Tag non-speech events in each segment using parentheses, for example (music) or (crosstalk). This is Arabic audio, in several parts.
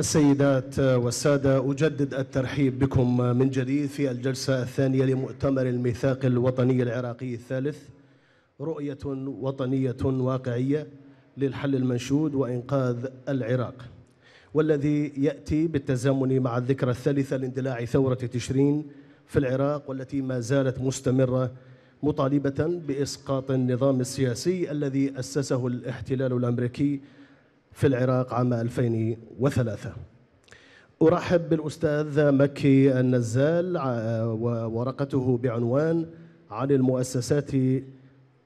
السيدات والسادة أجدد الترحيب بكم من جديد في الجلسة الثانية لمؤتمر الميثاق الوطني العراقي الثالث رؤية وطنية واقعية للحل المنشود وإنقاذ العراق والذي يأتي بالتزامن مع الذكرى الثالثة لاندلاع ثورة تشرين في العراق والتي ما زالت مستمرة مطالبة بإسقاط النظام السياسي الذي أسسه الاحتلال الأمريكي في العراق عام 2003 أرحب بالأستاذ مكي النزال وورقته بعنوان عن المؤسسات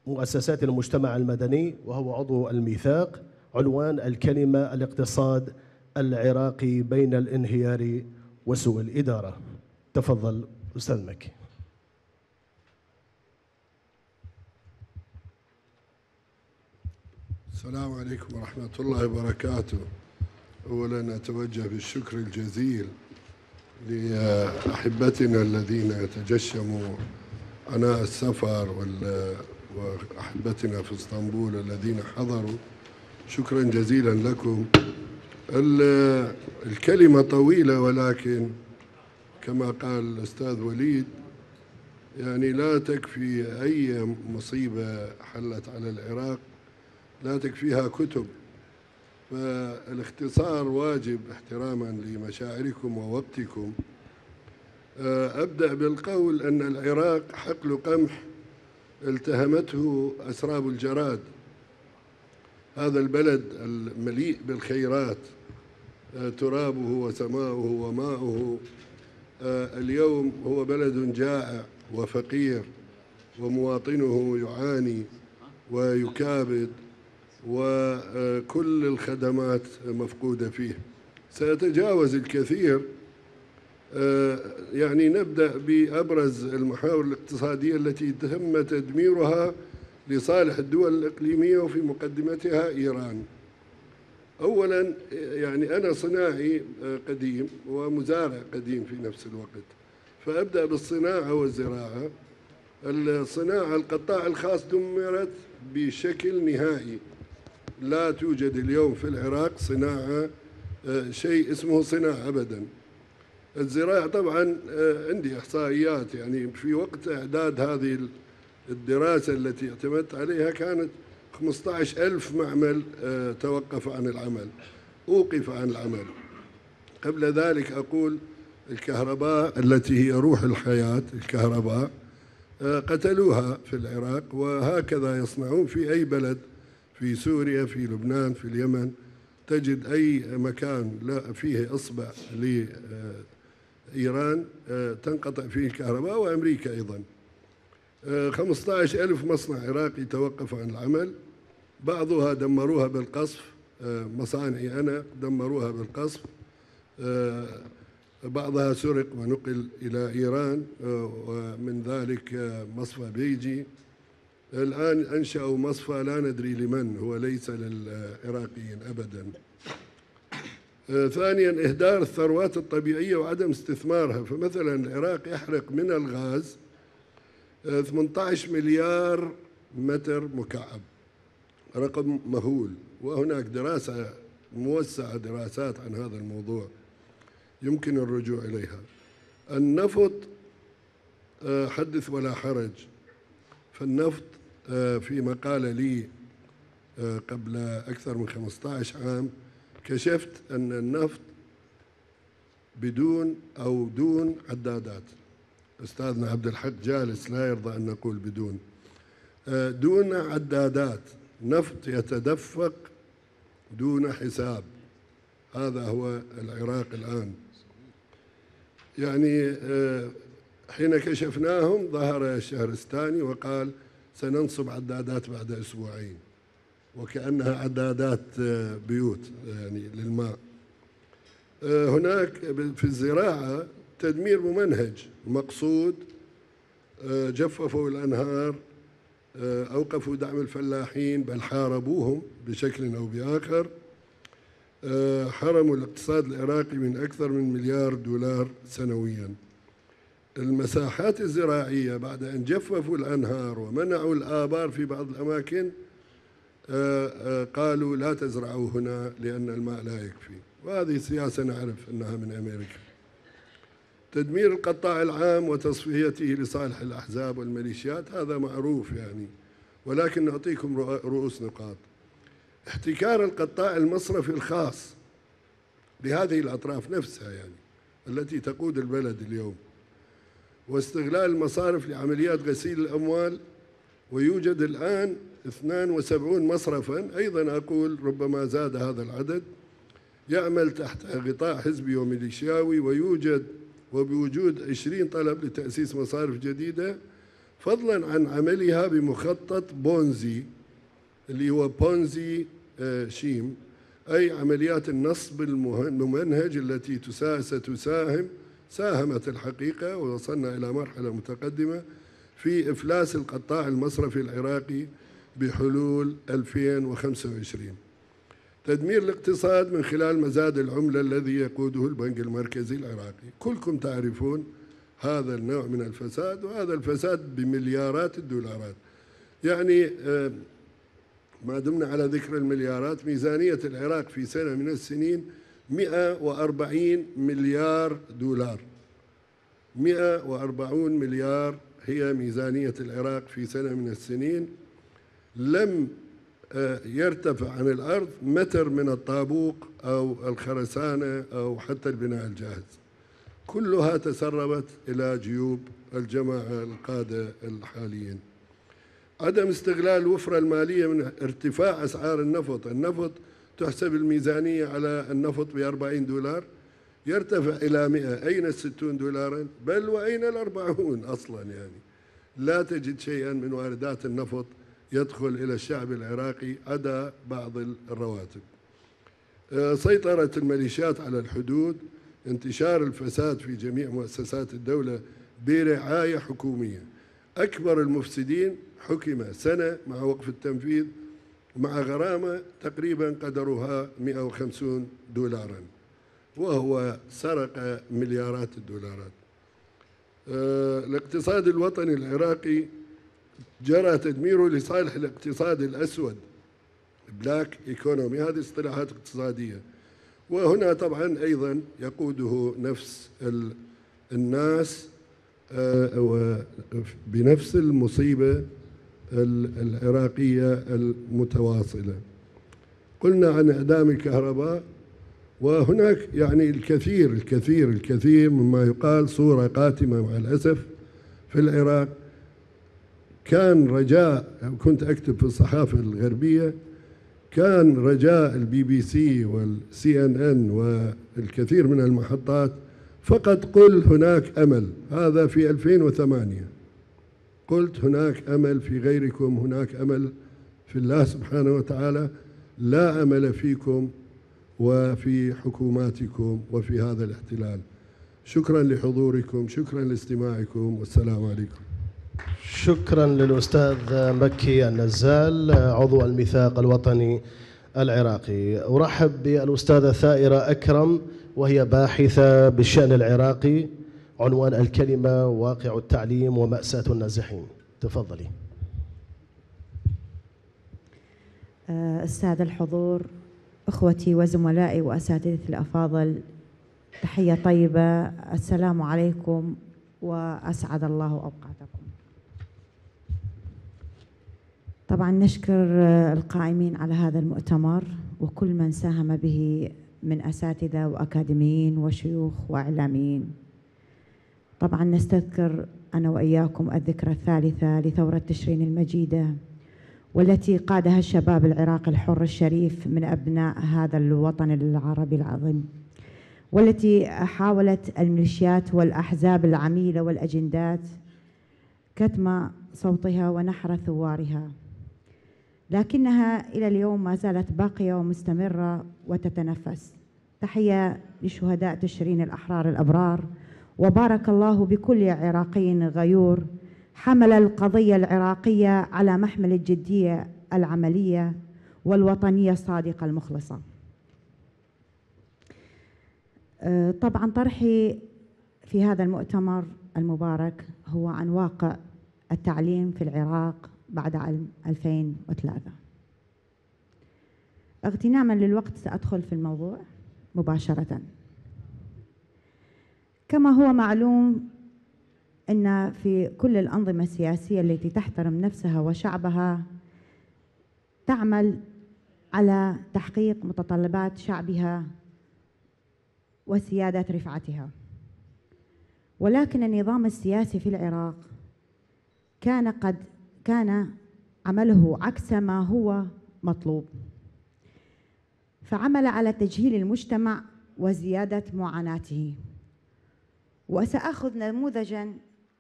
مؤسسات المجتمع المدني وهو عضو الميثاق عنوان الكلمة الاقتصاد العراقي بين الانهيار وسوء الإدارة تفضل أستاذ مكي السلام عليكم ورحمة الله وبركاته أولا أتوجه بالشكر الجزيل لأحبتنا الذين يتجشموا أنا السفر وأحبتنا في اسطنبول الذين حضروا شكرا جزيلا لكم الكلمة طويلة ولكن كما قال الأستاذ وليد يعني لا تكفي أي مصيبة حلت على العراق لا تكفيها كتب فالاختصار واجب احتراما لمشاعركم ووقتكم آه، أبدأ بالقول أن العراق حقل قمح التهمته أسراب الجراد هذا البلد المليء بالخيرات آه، ترابه وسماؤه وماؤه آه، اليوم هو بلد جائع وفقير ومواطنه يعاني ويكابد وكل الخدمات مفقودة فيه سأتجاوز الكثير يعني نبدأ بأبرز المحاور الاقتصادية التي تم تدميرها لصالح الدول الإقليمية وفي مقدمتها إيران أولا يعني أنا صناعي قديم ومزارع قديم في نفس الوقت فأبدأ بالصناعة والزراعة الصناعة القطاع الخاص دمرت بشكل نهائي لا توجد اليوم في العراق صناعة آه، شيء اسمه صناعة أبدا الزراعة طبعا آه، عندي إحصائيات يعني في وقت إعداد هذه الدراسة التي اعتمدت عليها كانت 15 ألف معمل آه، توقف عن العمل أوقف عن العمل قبل ذلك أقول الكهرباء التي هي روح الحياة الكهرباء قتلوها في العراق وهكذا يصنعون في أي بلد في سوريا في لبنان في اليمن تجد أي مكان لا فيه إصبع لإيران آه، تنقطع فيه الكهرباء وأمريكا أيضا 15 آه، ألف مصنع عراقي توقف عن العمل بعضها دمروها بالقصف آه، مصانعي أنا دمروها بالقصف بعضها سرق ونقل إلى إيران ومن ذلك مصفى بيجي الآن أنشأوا مصفى لا ندري لمن هو ليس للعراقيين أبدا آه، ثانيا إهدار الثروات الطبيعية وعدم استثمارها فمثلا العراق يحرق من الغاز 18 آه، مليار متر مكعب رقم مهول وهناك دراسة موسعة دراسات عن هذا الموضوع يمكن الرجوع إليها النفط آه، حدث ولا حرج فالنفط آه، في مقالة لي آه، قبل أكثر من 15 عام كشفت أن النفط بدون أو دون عدادات أستاذنا عبد الحق جالس لا يرضى أن نقول بدون آه، دون عدادات نفط يتدفق دون حساب هذا هو العراق الآن يعني حين كشفناهم ظهر الشهرستاني وقال سننصب عدادات بعد أسبوعين وكأنها نعم. عدادات آه، بيوت آه، يعني للماء آه، هناك في الزراعة تدمير ممنهج مقصود جففوا الأنهار أوقفوا دعم الفلاحين بل حاربوهم بشكل أو بآخر حرموا الاقتصاد العراقي من أكثر من مليار دولار سنوياً المساحات الزراعية بعد أن جففوا الأنهار ومنعوا الآبار في بعض الأماكن آه، آه، قالوا لا تزرعوا هنا لأن الماء لا يكفي وهذه سياسة نعرف أنها من أمريكا تدمير القطاع العام وتصفيته لصالح الأحزاب والميليشيات هذا معروف يعني ولكن نعطيكم رؤوس نقاط احتكار القطاع المصرفي الخاص لهذه الأطراف نفسها يعني التي تقود البلد اليوم واستغلال المصارف لعمليات غسيل الأموال ويوجد الآن 72 مصرفا أيضا أقول ربما زاد هذا العدد يعمل تحت غطاء حزبي وميليشياوي ويوجد وبوجود 20 طلب لتأسيس مصارف جديدة فضلا عن عملها بمخطط بونزي اللي هو بونزي آه، شيم أي عمليات النصب الممنهج التي ستساهم ساهمت الحقيقة ووصلنا إلى مرحلة متقدمة في إفلاس القطاع المصرفي العراقي بحلول 2025 تدمير الاقتصاد من خلال مزاد العملة الذي يقوده البنك المركزي العراقي كلكم تعرفون هذا النوع من الفساد وهذا الفساد بمليارات الدولارات يعني آه، ما دمنا على ذكر المليارات ميزانية العراق في سنة من السنين 140 مليار دولار 140 مليار هي ميزانية العراق في سنة من السنين لم آه، يرتفع عن الأرض متر من الطابوق أو الخرسانة أو حتى البناء الجاهز كلها تسربت إلى جيوب الجماعة القادة الحاليين عدم استغلال الوفرة المالية من ارتفاع أسعار النفط النفط تحسب الميزانية على النفط ب 40 دولار يرتفع إلى 100 أين الستون دولارا بل وأين الأربعون أصلا يعني لا تجد شيئا من واردات النفط يدخل إلى الشعب العراقي عدا بعض الرواتب آه، سيطرة الميليشيات على الحدود انتشار الفساد في جميع مؤسسات الدولة برعاية حكومية أكبر المفسدين حكم سنة مع وقف التنفيذ مع غرامة تقريبا قدرها 150 دولارا وهو سرق مليارات الدولارات آه، الاقتصاد الوطني العراقي جرى تدميره لصالح الاقتصاد الأسود بلاك ايكونومي هذه اصطلاحات اقتصادية وهنا طبعا أيضا يقوده نفس الناس آه، بنفس المصيبة العراقية المتواصلة قلنا عن إعدام الكهرباء وهناك يعني الكثير الكثير الكثير مما يقال صورة قاتمة مع الأسف في العراق كان رجاء كنت أكتب في الصحافة الغربية كان رجاء البي بي سي والسي ان ان والكثير من المحطات فقط قل هناك امل هذا في 2008 قلت هناك أمل في غيركم هناك أمل في الله سبحانه وتعالى لا أمل فيكم وفي حكوماتكم وفي هذا الاحتلال شكرا لحضوركم شكرا لاستماعكم والسلام عليكم شكرا للأستاذ مكي النزال عضو الميثاق الوطني العراقي أرحب بالأستاذة ثائرة أكرم وهي باحثة بالشأن العراقي عنوان الكلمة واقع التعليم ومأساة النازحين تفضلي السادة الحضور أخوتي وزملائي وأساتذتي الأفاضل تحية طيبة السلام عليكم وأسعد الله أوقاتكم طبعا نشكر القائمين على هذا المؤتمر وكل من ساهم به من أساتذة وأكاديميين وشيوخ وإعلاميين طبعا نستذكر أنا وإياكم الذكرى الثالثة لثورة تشرين المجيدة والتي قادها الشباب العراقي الحر الشريف من أبناء هذا الوطن العربي العظيم والتي حاولت الميليشيات والأحزاب العميلة والأجندات كتم صوتها ونحر ثوارها لكنها إلى اليوم ما زالت باقية ومستمرة وتتنفس تحية لشهداء تشرين الأحرار الأبرار وبارك الله بكل عراقي غيور حمل القضية العراقية على محمل الجدية العملية والوطنية الصادقة المخلصة أه، طبعا طرحي في هذا المؤتمر المبارك هو عن واقع التعليم في العراق بعد عام 2003 اغتناما للوقت سأدخل في الموضوع مباشرةً كما هو معلوم أن في كل الأنظمة السياسية التي تحترم نفسها وشعبها تعمل على تحقيق متطلبات شعبها وسيادة رفعتها ولكن النظام السياسي في العراق كان قد كان عمله عكس ما هو مطلوب فعمل على تجهيل المجتمع وزيادة معاناته وسأخذ نموذجا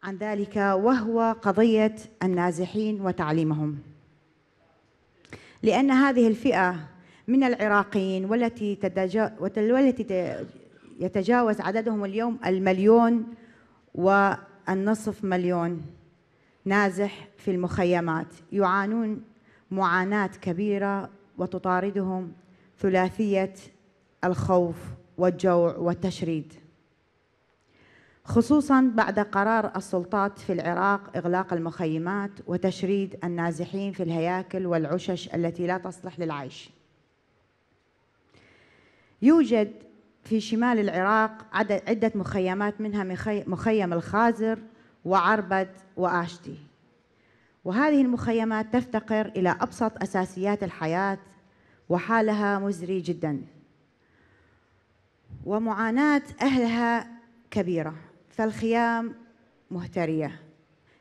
عن ذلك وهو قضية النازحين وتعليمهم لأن هذه الفئة من العراقيين والتي والتي يتجاوز عددهم اليوم المليون والنصف مليون نازح في المخيمات يعانون معاناة كبيرة وتطاردهم ثلاثية الخوف والجوع والتشريد خصوصا بعد قرار السلطات في العراق إغلاق المخيمات وتشريد النازحين في الهياكل والعشش التي لا تصلح للعيش يوجد في شمال العراق عدة مخيمات منها مخيم الخازر وعربد وآشتي وهذه المخيمات تفتقر إلى أبسط أساسيات الحياة وحالها مزري جدا ومعاناة أهلها كبيرة فالخيام مهترية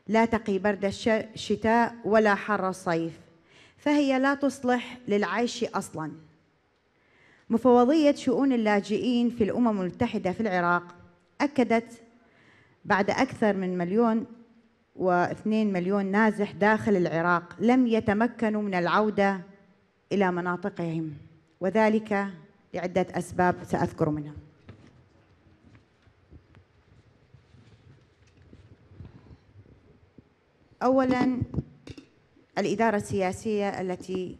لا تقي برد الشتاء ولا حر الصيف فهي لا تصلح للعيش أصلاً مفوضية شؤون اللاجئين في الأمم المتحدة في العراق أكدت بعد أكثر من مليون واثنين مليون نازح داخل العراق لم يتمكنوا من العودة إلى مناطقهم وذلك لعدة أسباب سأذكر منها أولا الإدارة السياسية التي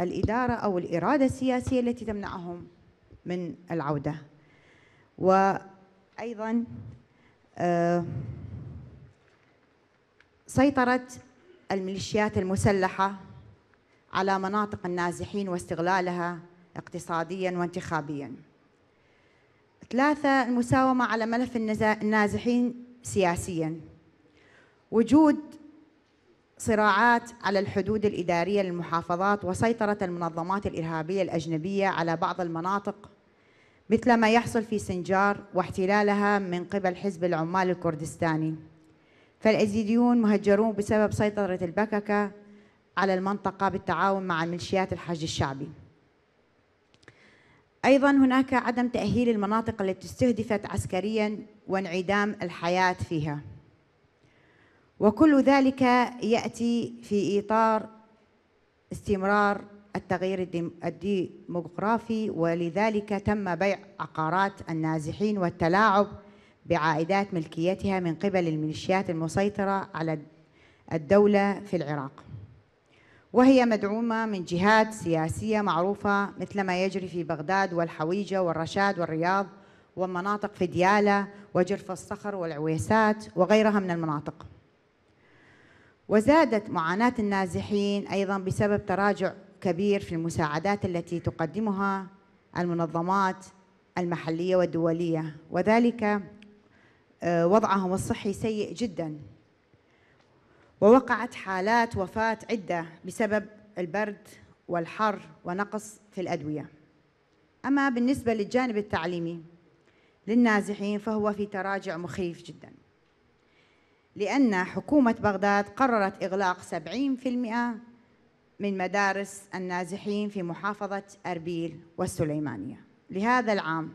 الإدارة أو الإرادة السياسية التي تمنعهم من العودة وأيضا آه، سيطرة الميليشيات المسلحة على مناطق النازحين واستغلالها اقتصاديا وانتخابيا ثلاثة المساومة على ملف النازحين سياسيا وجود صراعات على الحدود الإدارية للمحافظات وسيطرة المنظمات الإرهابية الأجنبية على بعض المناطق مثل ما يحصل في سنجار واحتلالها من قبل حزب العمال الكردستاني فالأزيديون مهجرون بسبب سيطرة البككة على المنطقة بالتعاون مع ميليشيات الحج الشعبي أيضا هناك عدم تأهيل المناطق التي استهدفت عسكريا وانعدام الحياة فيها وكل ذلك ياتي في اطار استمرار التغيير الديموغرافي ولذلك تم بيع عقارات النازحين والتلاعب بعائدات ملكيتها من قبل الميليشيات المسيطره على الدوله في العراق وهي مدعومه من جهات سياسيه معروفه مثل ما يجري في بغداد والحويجه والرشاد والرياض ومناطق في ديالة وجرف الصخر والعويسات وغيرها من المناطق وزادت معاناة النازحين أيضا بسبب تراجع كبير في المساعدات التي تقدمها المنظمات المحلية والدولية وذلك آه، وضعهم الصحي سيء جدا ووقعت حالات وفاة عدة بسبب البرد والحر ونقص في الأدوية أما بالنسبة للجانب التعليمي للنازحين فهو في تراجع مخيف جداً لأن حكومة بغداد قررت إغلاق 70% من مدارس النازحين في محافظة أربيل والسليمانية لهذا العام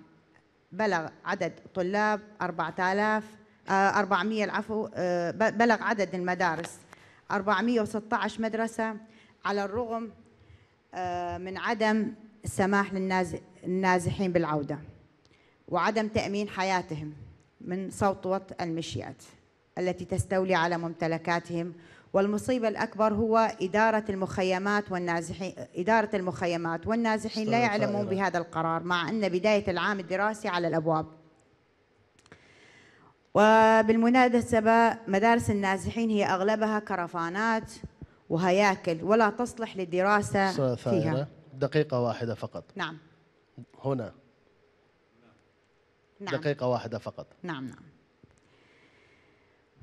بلغ عدد طلاب 4000 400 العفو بلغ عدد المدارس 416 مدرسة على الرغم آه، من عدم السماح للنازحين بالعودة وعدم تأمين حياتهم من وط المشيات التي تستولي على ممتلكاتهم والمصيبة الأكبر هو إدارة المخيمات والنازحين إدارة المخيمات والنازحين لا يعلمون بهذا القرار مع أن بداية العام الدراسي على الأبواب وبالمناسبة مدارس النازحين هي أغلبها كرفانات وهياكل ولا تصلح للدراسة فيها دقيقة واحدة فقط نعم هنا نعم. دقيقة واحدة فقط نعم نعم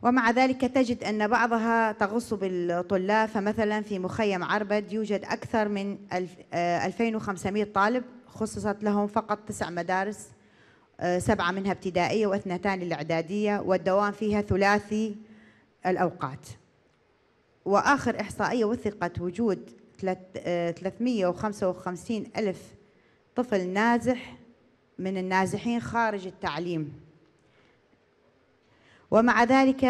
ومع ذلك تجد أن بعضها تغص بالطلاب فمثلا في مخيم عربد يوجد أكثر من 2500 آه، طالب خصصت لهم فقط تسع مدارس آه، سبعة منها ابتدائية واثنتان الإعدادية والدوام فيها ثلاثي الأوقات وآخر إحصائية وثقت وجود 355 آه، ألف طفل نازح من النازحين خارج التعليم ومع ذلك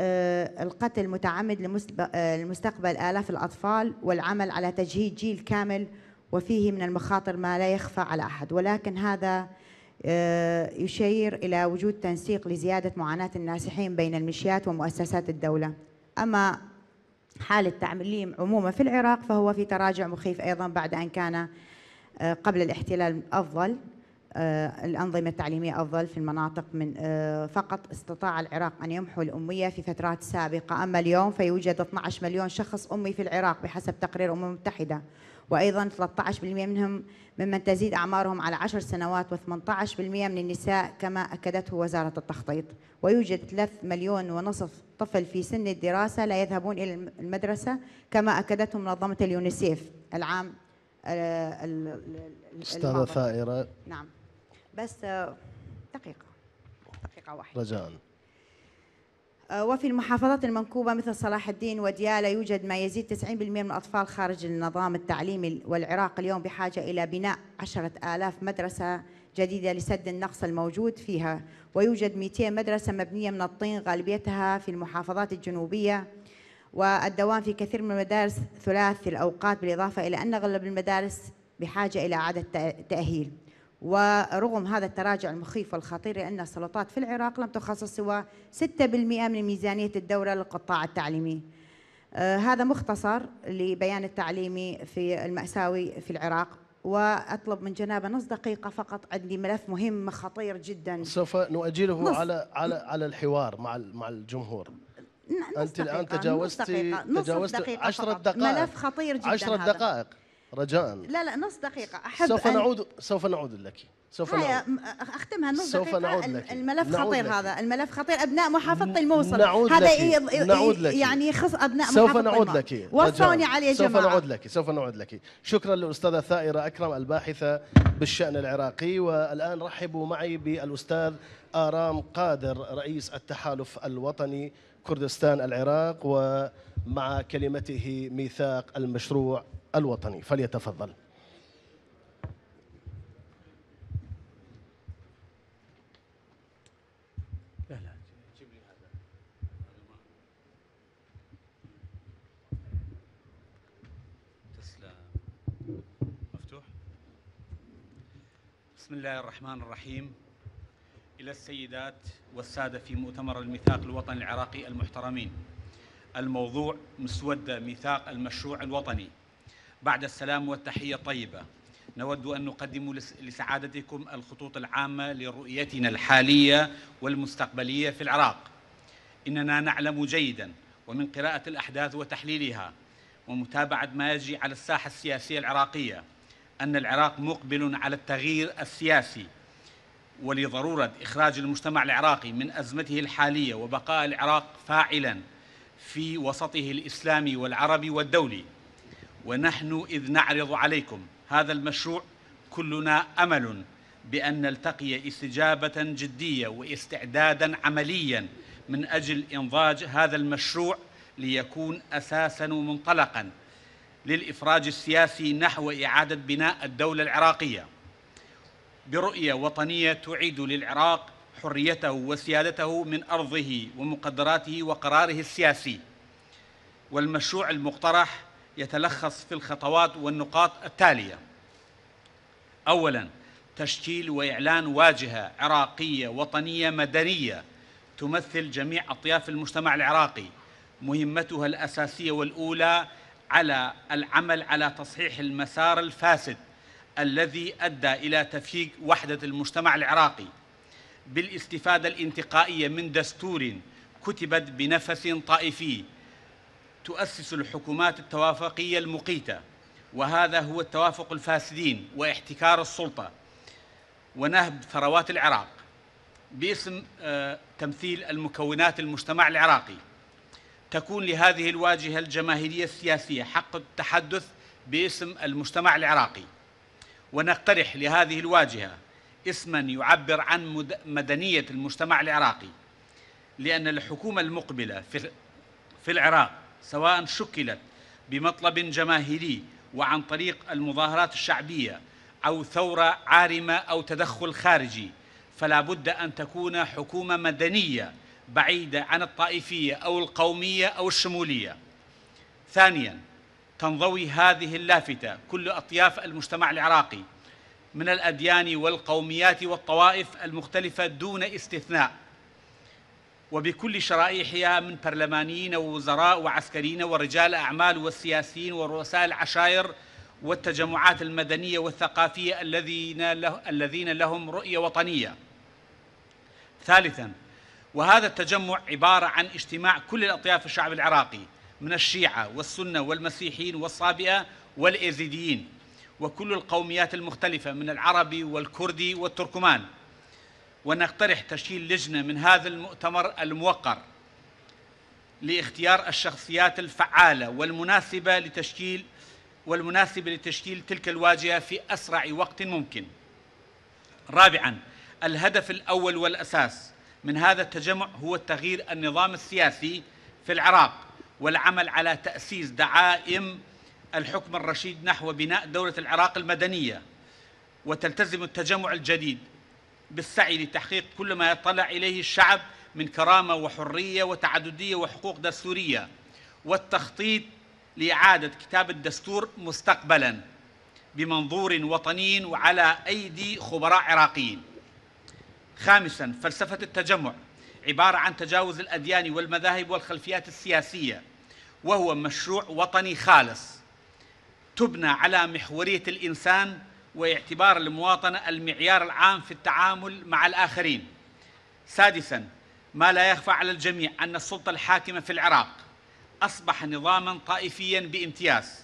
آه، القتل متعمد آه، لمستقبل آلاف الأطفال والعمل على تجهيد جيل كامل وفيه من المخاطر ما لا يخفى على أحد ولكن هذا آه، يشير إلى وجود تنسيق لزيادة معاناة النازحين بين المشيات ومؤسسات الدولة أما حال التعليم عموما في العراق فهو في تراجع مخيف أيضا بعد أن كان قبل الاحتلال أفضل آه، الأنظمة التعليمية أفضل في المناطق من آه، فقط استطاع العراق أن يمحو الأمية في فترات سابقة أما اليوم فيوجد 12 مليون شخص أمي في العراق بحسب تقرير الأمم المتحدة وأيضا 13% منهم ممن تزيد أعمارهم على 10 سنوات و18% من النساء كما أكدته وزارة التخطيط ويوجد 3 مليون ونصف طفل في سن الدراسة لا يذهبون إلى المدرسة كما أكدته منظمة اليونيسيف العام آه، أستاذة فائرة نعم بس دقيقة دقيقة واحدة رجاء آه، وفي المحافظات المنكوبة مثل صلاح الدين وديالة يوجد ما يزيد 90% من الأطفال خارج النظام التعليمي والعراق اليوم بحاجة إلى بناء 10000 مدرسة جديدة لسد النقص الموجود فيها ويوجد 200 مدرسة مبنية من الطين غالبيتها في المحافظات الجنوبية والدوام في كثير من المدارس ثلاث الأوقات بالإضافة إلى أن أغلب المدارس بحاجة إلى إعادة تأهيل ورغم هذا التراجع المخيف والخطير لأن السلطات في العراق لم تخصص سوى 6% من ميزانية الدولة للقطاع التعليمي آه، هذا مختصر لبيان التعليمي في المأساوي في العراق واطلب من جنابه نص دقيقه فقط عندي ملف مهم خطير جدا سوف نؤجله على على على الحوار مع مع الجمهور انت الان تجاوزتي تجاوزتي 10 دقائق ملف خطير جدا 10 دقائق رجاء لا لا نص دقيقة أحب سوف نعود سوف نعود لك سوف نعود أختمها نص سوف دقيقة نعود لك. الملف خطير لك. هذا الملف خطير أبناء محافظة الموصل نعود هذا لك. نعود لك. يعني يخص أبناء محافظة سوف نعود لك وصوني عليه جماعة سوف نعود لك سوف نعود لك شكرا للأستاذة ثائرة أكرم الباحثة بالشأن العراقي والآن رحبوا معي بالأستاذ آرام قادر رئيس التحالف الوطني كردستان العراق ومع كلمته ميثاق المشروع الوطني فليتفضل بسم الله الرحمن الرحيم إلى السيدات والسادة في مؤتمر الميثاق الوطني العراقي المحترمين الموضوع مسودة ميثاق المشروع الوطني بعد السلام والتحية الطيبة نود أن نقدم لسعادتكم الخطوط العامة لرؤيتنا الحالية والمستقبلية في العراق إننا نعلم جيدا ومن قراءة الأحداث وتحليلها ومتابعة ما يجري على الساحة السياسية العراقية أن العراق مقبل على التغيير السياسي ولضرورة إخراج المجتمع العراقي من أزمته الحالية وبقاء العراق فاعلا في وسطه الإسلامي والعربي والدولي ونحن إذ نعرض عليكم هذا المشروع كلنا أمل بأن نلتقي استجابة جدية واستعدادا عمليا من أجل إنضاج هذا المشروع ليكون أساسا ومنطلقا للإفراج السياسي نحو إعادة بناء الدولة العراقية برؤية وطنية تعيد للعراق حريته وسيادته من أرضه ومقدراته وقراره السياسي والمشروع المقترح يتلخص في الخطوات والنقاط التالية أولاً تشكيل وإعلان واجهة عراقية وطنية مدنية تمثل جميع أطياف المجتمع العراقي مهمتها الأساسية والأولى على العمل على تصحيح المسار الفاسد الذي أدى إلى تفكيك وحدة المجتمع العراقي بالاستفادة الانتقائية من دستور كتبت بنفس طائفي تؤسس الحكومات التوافقية المقيتة وهذا هو التوافق الفاسدين واحتكار السلطة ونهب ثروات العراق باسم آه، تمثيل المكونات المجتمع العراقي تكون لهذه الواجهة الجماهيرية السياسية حق التحدث باسم المجتمع العراقي ونقترح لهذه الواجهة اسما يعبر عن مدنية المجتمع العراقي لأن الحكومة المقبلة في العراق سواء شكلت بمطلب جماهيري وعن طريق المظاهرات الشعبية أو ثورة عارمة أو تدخل خارجي فلا بد أن تكون حكومة مدنية بعيدة عن الطائفية أو القومية أو الشمولية ثانياً تنضوي هذه اللافتة كل أطياف المجتمع العراقي من الأديان والقوميات والطوائف المختلفة دون استثناء وبكل شرائحها من برلمانيين ووزراء وعسكريين ورجال أعمال والسياسيين ورؤساء العشائر والتجمعات المدنية والثقافية الذين, له الذين لهم رؤية وطنية ثالثا وهذا التجمع عبارة عن اجتماع كل الأطياف الشعب العراقي من الشيعة والسنة والمسيحيين والصابئة والإيزيديين وكل القوميات المختلفة من العربي والكردي والتركمان ونقترح تشكيل لجنة من هذا المؤتمر الموقر لاختيار الشخصيات الفعالة والمناسبة لتشكيل والمناسبة لتشكيل تلك الواجهة في أسرع وقت ممكن رابعاً الهدف الأول والأساس من هذا التجمع هو تغيير النظام السياسي في العراق والعمل على تأسيس دعائم الحكم الرشيد نحو بناء دولة العراق المدنية وتلتزم التجمع الجديد بالسعي لتحقيق كل ما يطلع إليه الشعب من كرامة وحرية وتعددية وحقوق دستورية والتخطيط لإعادة كتاب الدستور مستقبلا بمنظور وطني وعلى أيدي خبراء عراقيين خامسا فلسفة التجمع عبارة عن تجاوز الأديان والمذاهب والخلفيات السياسية وهو مشروع وطني خالص تبنى على محورية الإنسان واعتبار المواطنة المعيار العام في التعامل مع الآخرين سادساً ما لا يخفى على الجميع أن السلطة الحاكمة في العراق أصبح نظاماً طائفياً بامتياز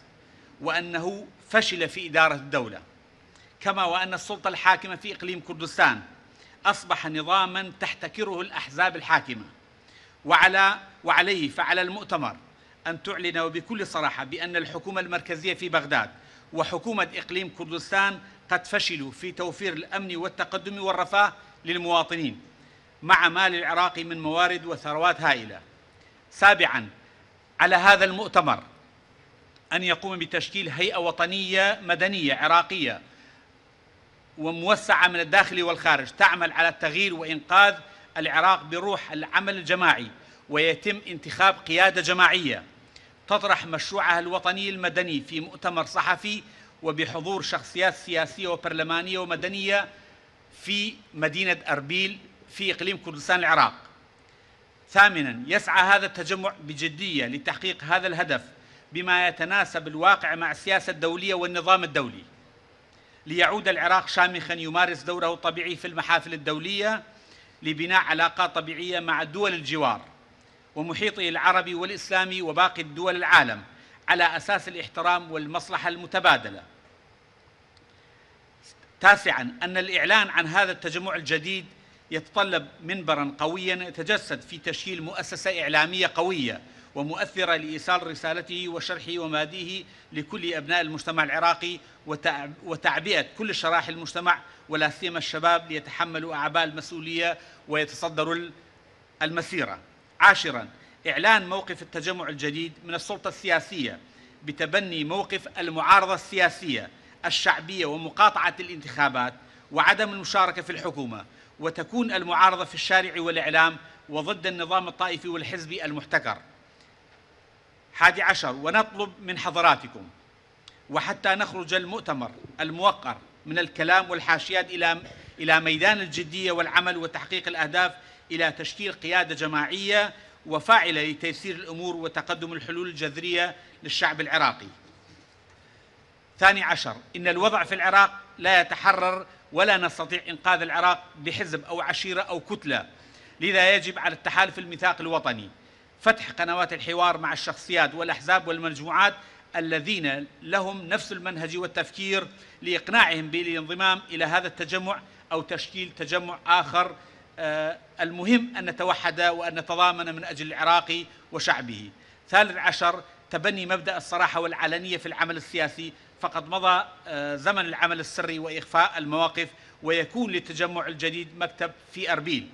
وأنه فشل في إدارة الدولة كما وأن السلطة الحاكمة في إقليم كردستان أصبح نظاماً تحتكره الأحزاب الحاكمة وعلى وعليه فعلى المؤتمر أن تعلن وبكل صراحة بأن الحكومة المركزية في بغداد وحكومة إقليم كردستان قد فشلوا في توفير الأمن والتقدم والرفاه للمواطنين مع ما للعراق من موارد وثروات هائلة سابعاً على هذا المؤتمر أن يقوم بتشكيل هيئة وطنية مدنية عراقية وموسعة من الداخل والخارج تعمل على التغيير وإنقاذ العراق بروح العمل الجماعي ويتم انتخاب قيادة جماعية تطرح مشروعها الوطني المدني في مؤتمر صحفي وبحضور شخصيات سياسية وبرلمانية ومدنية في مدينة أربيل في إقليم كردستان العراق ثامنا يسعى هذا التجمع بجدية لتحقيق هذا الهدف بما يتناسب الواقع مع السياسة الدولية والنظام الدولي ليعود العراق شامخا يمارس دوره الطبيعي في المحافل الدولية لبناء علاقات طبيعية مع دول الجوار ومحيطه العربي والإسلامي وباقي الدول العالم على أساس الاحترام والمصلحة المتبادلة تاسعا أن الإعلان عن هذا التجمع الجديد يتطلب منبرا قويا يتجسد في تشكيل مؤسسة إعلامية قوية ومؤثرة لإيصال رسالته وشرحه وماديه لكل أبناء المجتمع العراقي وتعبئة كل شرائح المجتمع ولا سيما الشباب ليتحملوا أعباء المسؤولية ويتصدروا المسيرة عاشرا إعلان موقف التجمع الجديد من السلطة السياسية بتبني موقف المعارضة السياسية الشعبية ومقاطعة الانتخابات وعدم المشاركة في الحكومة وتكون المعارضة في الشارع والإعلام وضد النظام الطائفي والحزبي المحتكر حادي عشر ونطلب من حضراتكم وحتى نخرج المؤتمر الموقر من الكلام والحاشيات إلى إلى ميدان الجدية والعمل وتحقيق الأهداف إلى تشكيل قيادة جماعية وفاعلة لتيسير الأمور وتقدم الحلول الجذرية للشعب العراقي ثاني عشر إن الوضع في العراق لا يتحرر ولا نستطيع إنقاذ العراق بحزب أو عشيرة أو كتلة لذا يجب على التحالف الميثاق الوطني فتح قنوات الحوار مع الشخصيات والأحزاب والمجموعات الذين لهم نفس المنهج والتفكير لإقناعهم بالانضمام إلى هذا التجمع أو تشكيل تجمع آخر آه، المهم أن نتوحد وأن نتضامن من أجل العراق وشعبه ثالث عشر تبني مبدأ الصراحة والعلنية في العمل السياسي فقد مضى آه، زمن العمل السري وإخفاء المواقف ويكون للتجمع الجديد مكتب في أربيل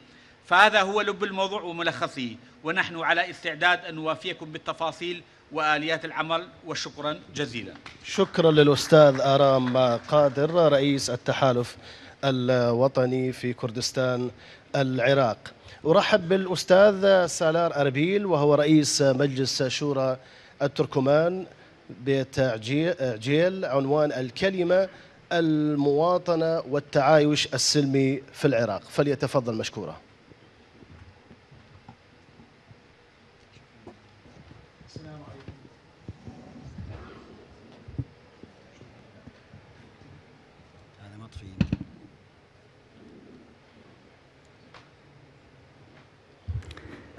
فهذا هو لب الموضوع وملخصه ونحن على استعداد أن نوافيكم بالتفاصيل وآليات العمل وشكرا جزيلا شكرا للأستاذ آرام قادر رئيس التحالف الوطني في كردستان العراق أرحب بالأستاذ سالار أربيل وهو رئيس مجلس شورى التركمان بتعجيل عنوان الكلمة المواطنة والتعايش السلمي في العراق فليتفضل مشكورا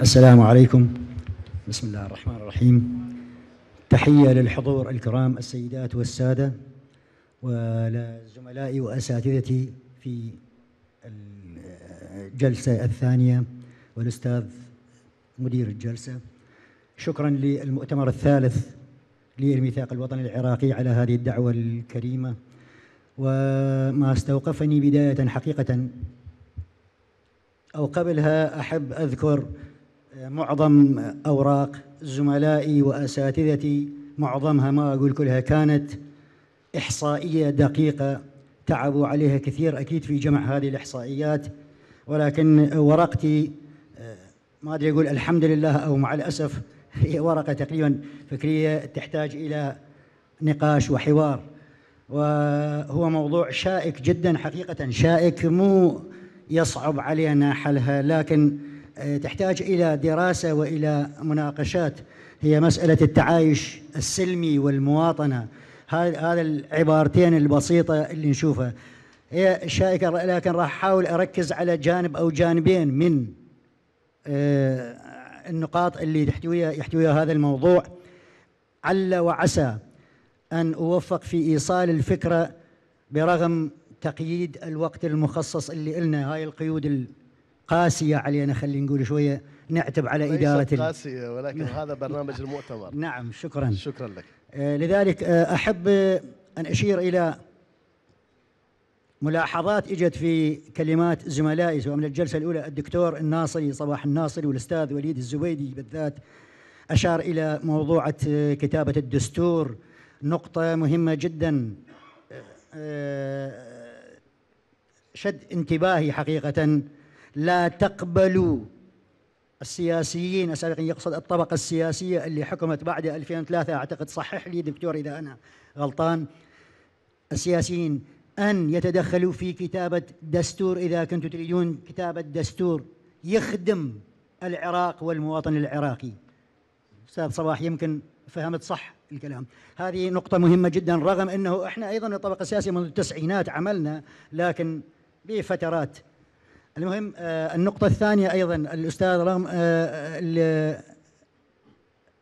السلام عليكم بسم الله الرحمن الرحيم تحية للحضور الكرام السيدات والسادة ولزملائي وأساتذتي في الجلسة الثانية والأستاذ مدير الجلسة شكرا للمؤتمر الثالث للميثاق الوطني العراقي على هذه الدعوة الكريمة وما استوقفني بداية حقيقة أو قبلها أحب أذكر معظم أوراق زملائي وأساتذتي معظمها ما أقول كلها كانت إحصائية دقيقة تعبوا عليها كثير أكيد في جمع هذه الإحصائيات ولكن ورقتي آه، ما أدري أقول الحمد لله أو مع الأسف هي ورقة تقريبا فكرية تحتاج إلى نقاش وحوار وهو موضوع شائك جدا حقيقة شائك مو يصعب علينا حلها لكن آه، تحتاج إلى دراسة وإلى مناقشات هي مسألة التعايش السلمي والمواطنة هذا العبارتين البسيطة اللي نشوفها هي الشائكة لكن راح أحاول أركز على جانب أو جانبين من آه، النقاط اللي تحتويها يحتويها هذا الموضوع عل وعسى أن أوفق في إيصال الفكرة برغم تقييد الوقت المخصص اللي إلنا هاي القيود قاسيه علينا خلينا نقول شويه نعتب على اداره قاسيه ولكن نعم. هذا برنامج المؤتمر نعم شكرا شكرا لك آه، لذلك آه، احب ان اشير الى ملاحظات اجت في كلمات زملائي سواء من الجلسه الاولى الدكتور الناصري صباح الناصري والاستاذ وليد الزبيدي بالذات اشار الى موضوعه آه، كتابه الدستور نقطه مهمه جدا شد انتباهي حقيقه لا تقبلوا السياسيين سابقا يقصد الطبقة السياسية اللي حكمت بعد 2003 أعتقد صحح لي دكتور إذا أنا غلطان السياسيين أن يتدخلوا في كتابة دستور إذا كنتم تريدون كتابة دستور يخدم العراق والمواطن العراقي أستاذ صباح يمكن فهمت صح الكلام هذه نقطة مهمة جدا رغم أنه إحنا أيضا الطبقة السياسية منذ التسعينات عملنا لكن بفترات المهم آه، النقطة الثانية أيضا الأستاذ رغم آه،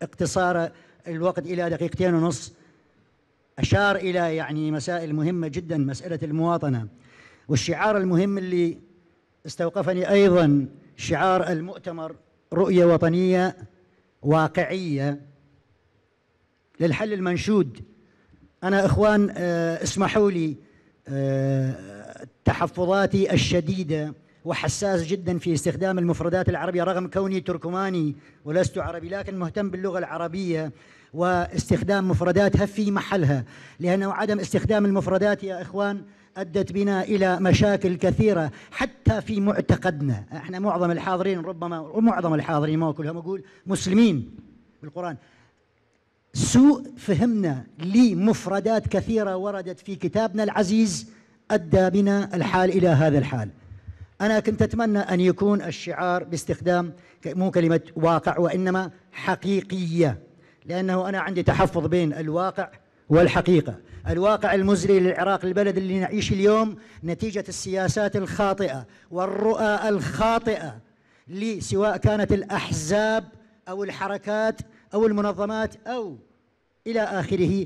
اقتصار الوقت إلى دقيقتين ونص أشار إلى يعني مسائل مهمة جدا مسألة المواطنة والشعار المهم اللي استوقفني أيضا شعار المؤتمر رؤية وطنية واقعية للحل المنشود أنا إخوان آه، اسمحوا لي تحفظاتي الشديدة وحساس جدا في استخدام المفردات العربية رغم كوني تركماني ولست عربي لكن مهتم باللغة العربية واستخدام مفرداتها في محلها لأنه عدم استخدام المفردات يا إخوان أدت بنا إلى مشاكل كثيرة حتى في معتقدنا احنا معظم الحاضرين ربما معظم الحاضرين ما كلهم أقول مسلمين بالقرآن سوء فهمنا لمفردات كثيرة وردت في كتابنا العزيز أدى بنا الحال إلى هذا الحال أنا كنت أتمنى أن يكون الشعار باستخدام مو كلمة واقع وإنما حقيقية لأنه أنا عندي تحفظ بين الواقع والحقيقة الواقع المزري للعراق البلد اللي نعيش اليوم نتيجة السياسات الخاطئة والرؤى الخاطئة لسواء كانت الأحزاب أو الحركات أو المنظمات أو إلى آخره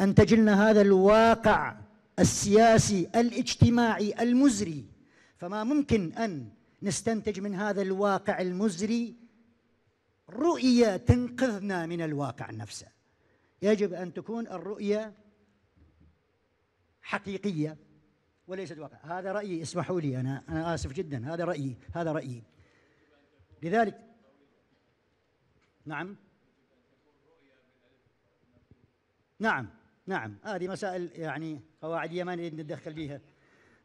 أن تجلنا هذا الواقع السياسي الاجتماعي المزري فما ممكن أن نستنتج من هذا الواقع المزري رؤية تنقذنا من الواقع نفسه يجب أن تكون الرؤية حقيقية وليست واقع هذا رأيي اسمحوا لي أنا أنا آسف جدا هذا رأيي هذا رأيي لذلك نعم نعم نعم هذه مسائل يعني قواعد يمانية ندخل بها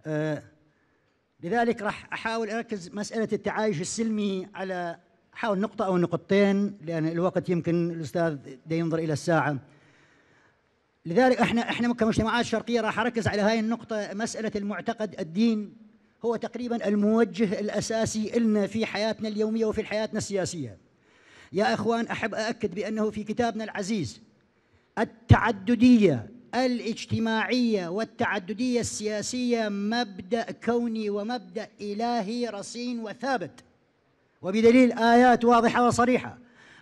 آه لذلك راح احاول اركز مساله التعايش السلمي على حاول نقطه او نقطتين لان الوقت يمكن الاستاذ ده ينظر الى الساعه لذلك احنا احنا كمجتمعات شرقيه راح اركز على هاي النقطه مساله المعتقد الدين هو تقريبا الموجه الاساسي لنا في حياتنا اليوميه وفي حياتنا السياسيه يا اخوان احب ااكد بانه في كتابنا العزيز التعدديه الاجتماعية والتعددية السياسية مبدأ كوني ومبدأ إلهي رصين وثابت وبدليل آيات واضحة وصريحة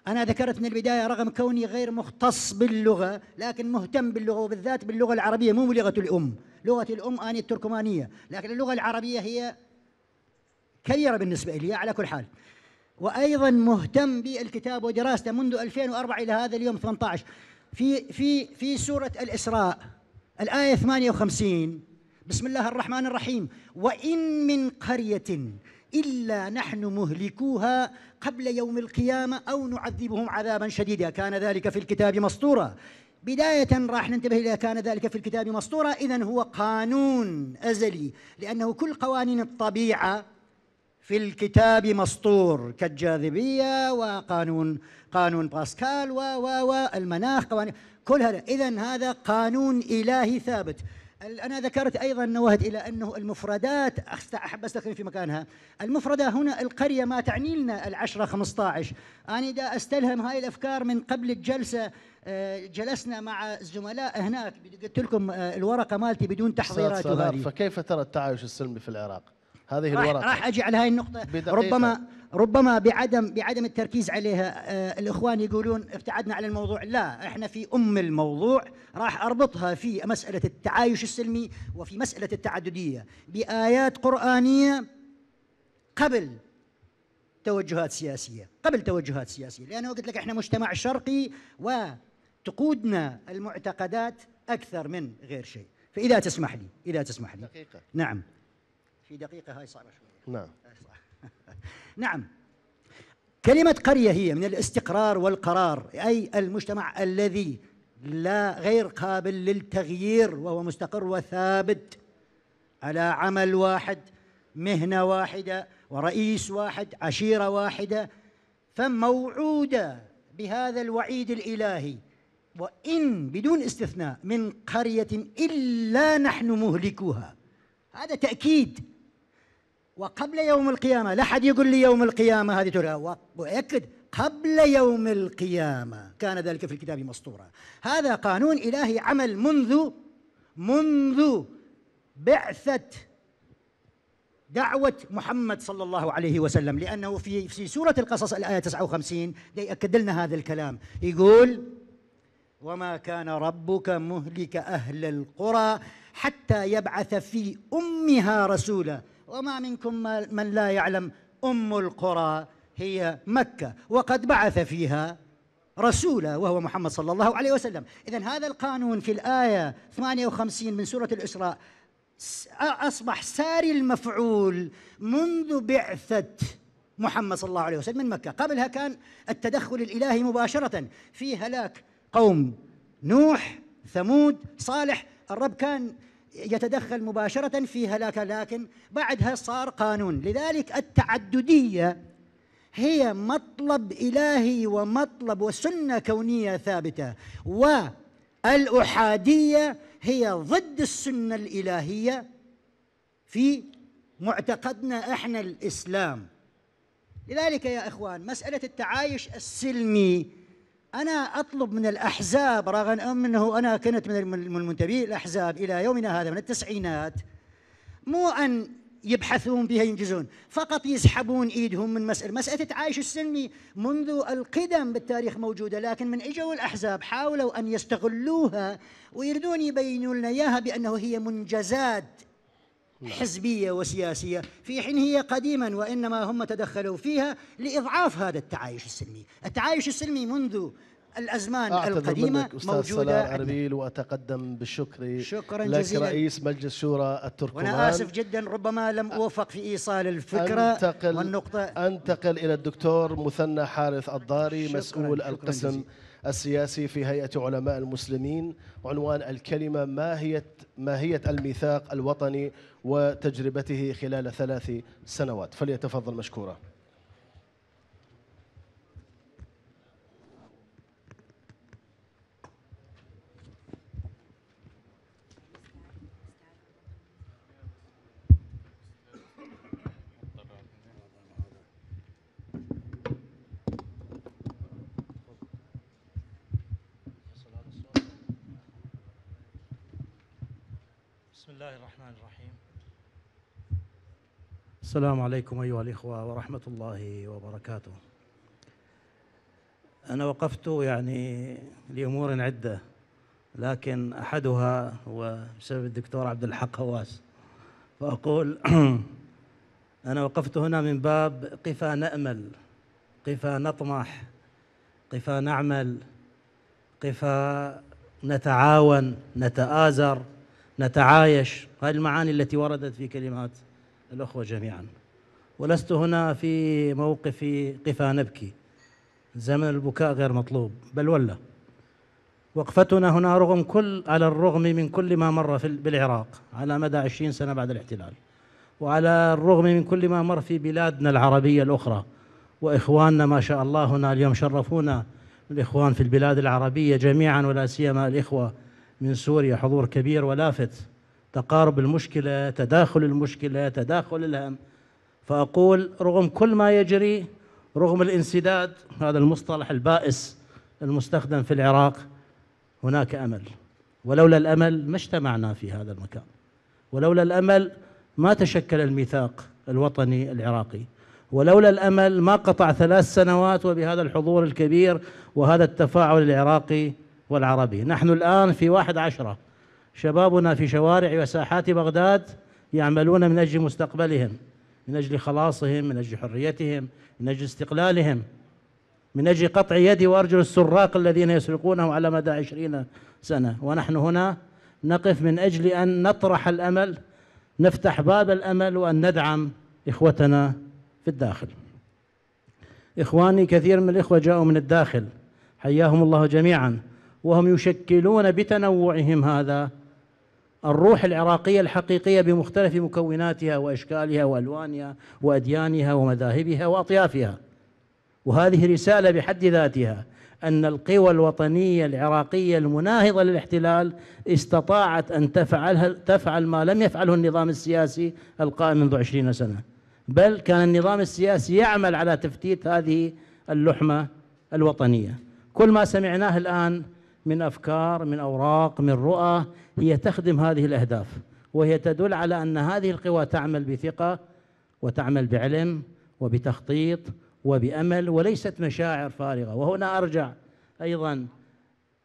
أنا ذكرت من البداية رغم كوني غير مختص باللغة لكن مهتم باللغة وبالذات باللغة العربية مو بلغة الأم لغة الأم أني التركمانية لكن اللغة العربية هي كبيرة بالنسبة لي على كل حال وأيضا مهتم بالكتاب ودراسته منذ 2004 إلى هذا اليوم 18 في في في سوره الاسراء الايه 58 بسم الله الرحمن الرحيم وان من قريه الا نحن مهلكوها قبل يوم القيامه او نعذبهم عذابا شديدا كان ذلك في الكتاب مسطورا بداية راح ننتبه إلى كان ذلك في الكتاب مسطورا إذا هو قانون أزلي لأنه كل قوانين الطبيعة في الكتاب مسطور كالجاذبية وقانون قانون باسكال و و المناخ قوانين كل هذا إذا هذا قانون إلهي ثابت أنا ذكرت أيضا نوهت إلى أنه المفردات أحب أستخدم في مكانها المفردة هنا القرية ما تعني لنا العشرة 15 أنا دا أستلهم هاي الأفكار من قبل الجلسة آه، جلسنا مع الزملاء هناك قلت لكم آه، الورقة مالتي بدون تحضيرات فكيف ترى التعايش السلمي في العراق؟ هذه الورقه راح اجي على هذه النقطه بدقيقة. ربما ربما بعدم بعدم التركيز عليها آه الاخوان يقولون ابتعدنا عن الموضوع لا احنا في ام الموضوع راح اربطها في مساله التعايش السلمي وفي مساله التعدديه بايات قرانيه قبل توجهات سياسيه قبل توجهات سياسيه لانه قلت لك احنا مجتمع شرقي وتقودنا المعتقدات اكثر من غير شيء فاذا تسمح لي اذا تسمح لي دقيقه نعم في دقيقة هاي صعبة شوية نعم (laughs) نعم كلمة قرية هي من الاستقرار والقرار أي المجتمع الذي لا غير قابل للتغيير وهو مستقر وثابت على عمل واحد مهنة واحدة ورئيس واحد عشيرة واحدة فموعودة بهذا الوعيد الإلهي وإن بدون استثناء من قرية إلا نحن مهلكوها هذا تأكيد وقبل يوم القيامة لا حد يقول لي يوم القيامة هذه ترى وأكد قبل يوم القيامة كان ذلك في الكتاب مسطورا هذا قانون إلهي عمل منذ منذ بعثة دعوة محمد صلى الله عليه وسلم لأنه في في سورة القصص الآية 59 يأكد لنا هذا الكلام يقول وما كان ربك مهلك أهل القرى حتى يبعث في أمها رسولا وما منكم من لا يعلم أم القرى هي مكة وقد بعث فيها رسولا وهو محمد صلى الله عليه وسلم إذا هذا القانون في الآية 58 من سورة الإسراء أصبح ساري المفعول منذ بعثة محمد صلى الله عليه وسلم من مكة قبلها كان التدخل الإلهي مباشرة في هلاك قوم نوح ثمود صالح الرب كان يتدخل مباشرة في هلاكه لكن بعدها صار قانون لذلك التعددية هي مطلب إلهي ومطلب وسنة كونية ثابتة والأحادية هي ضد السنة الإلهية في معتقدنا احنا الإسلام لذلك يا إخوان مسألة التعايش السلمي أنا أطلب من الأحزاب رغم أنه أنا كنت من منتبهي الأحزاب إلى يومنا هذا من التسعينات مو أن يبحثون بها ينجزون فقط يسحبون إيدهم من مسألة مسألة التعايش السلمي منذ القدم بالتاريخ موجودة لكن من إجوا الأحزاب حاولوا أن يستغلوها ويريدون يبينوا لنا إياها بأنه هي منجزات نعم. حزبية وسياسية في حين هي قديما وإنما هم تدخلوا فيها لإضعاف هذا التعايش السلمي التعايش السلمي منذ الازمان القديمه منك أستاذ موجوده اربيل واتقدم بالشكر شكرا لك جزيلا رئيس مجلس شورى التركمان وانا اسف جدا ربما لم اوفق في ايصال الفكره أنتقل والنقطه انتقل الى الدكتور مثنى حارث الضاري مسؤول شكراً القسم جزيلا. السياسي في هيئه علماء المسلمين عنوان الكلمه ما ماهيه الميثاق الوطني وتجربته خلال ثلاث سنوات فليتفضل مشكورا بسم الله الرحمن الرحيم السلام عليكم أيها الإخوة ورحمة الله وبركاته أنا وقفت يعني لأمور عدة لكن أحدها هو بسبب الدكتور عبد الحق هواس فأقول (clears throat) أنا وقفت هنا من باب قفا نأمل قفا نطمح قفا نعمل قفا نتعاون نتآزر نتعايش هذه المعاني التي وردت في كلمات الأخوة جميعا ولست هنا في موقف قفا نبكي زمن البكاء غير مطلوب بل ولا وقفتنا هنا رغم كل على الرغم من كل ما مر في بالعراق على مدى 20 سنة بعد الاحتلال وعلى الرغم من كل ما مر في بلادنا العربية الأخرى وإخواننا ما شاء الله هنا اليوم شرفونا الإخوان في البلاد العربية جميعا ولا سيما الإخوة من سوريا حضور كبير ولافت تقارب المشكلة تداخل المشكلة تداخل الهم فأقول رغم كل ما يجري رغم الانسداد هذا المصطلح البائس المستخدم في العراق هناك أمل ولولا الأمل ما اجتمعنا في هذا المكان ولولا الأمل ما تشكل الميثاق الوطني العراقي ولولا الأمل ما قطع ثلاث سنوات وبهذا الحضور الكبير وهذا التفاعل العراقي والعربي نحن الآن في واحد عشرة شبابنا في شوارع وساحات بغداد يعملون من أجل مستقبلهم من أجل خلاصهم من أجل حريتهم من أجل استقلالهم من أجل قطع يد وأرجل السراق الذين يسرقونه على مدى عشرين سنة ونحن هنا نقف من أجل أن نطرح الأمل نفتح باب الأمل وأن ندعم إخوتنا في الداخل إخواني كثير من الإخوة جاءوا من الداخل حياهم الله جميعا وهم يشكلون بتنوعهم هذا الروح العراقية الحقيقية بمختلف مكوناتها وأشكالها وألوانها وأديانها ومذاهبها وأطيافها وهذه رسالة بحد ذاتها أن القوى الوطنية العراقية المناهضة للاحتلال استطاعت أن تفعلها تفعل ما لم يفعله النظام السياسي القائم منذ عشرين سنة بل كان النظام السياسي يعمل على تفتيت هذه اللحمة الوطنية كل ما سمعناه الآن من أفكار من أوراق من رؤى هي تخدم هذه الأهداف وهي تدل على أن هذه القوى تعمل بثقة وتعمل بعلم وبتخطيط وبأمل وليست مشاعر فارغة وهنا أرجع أيضا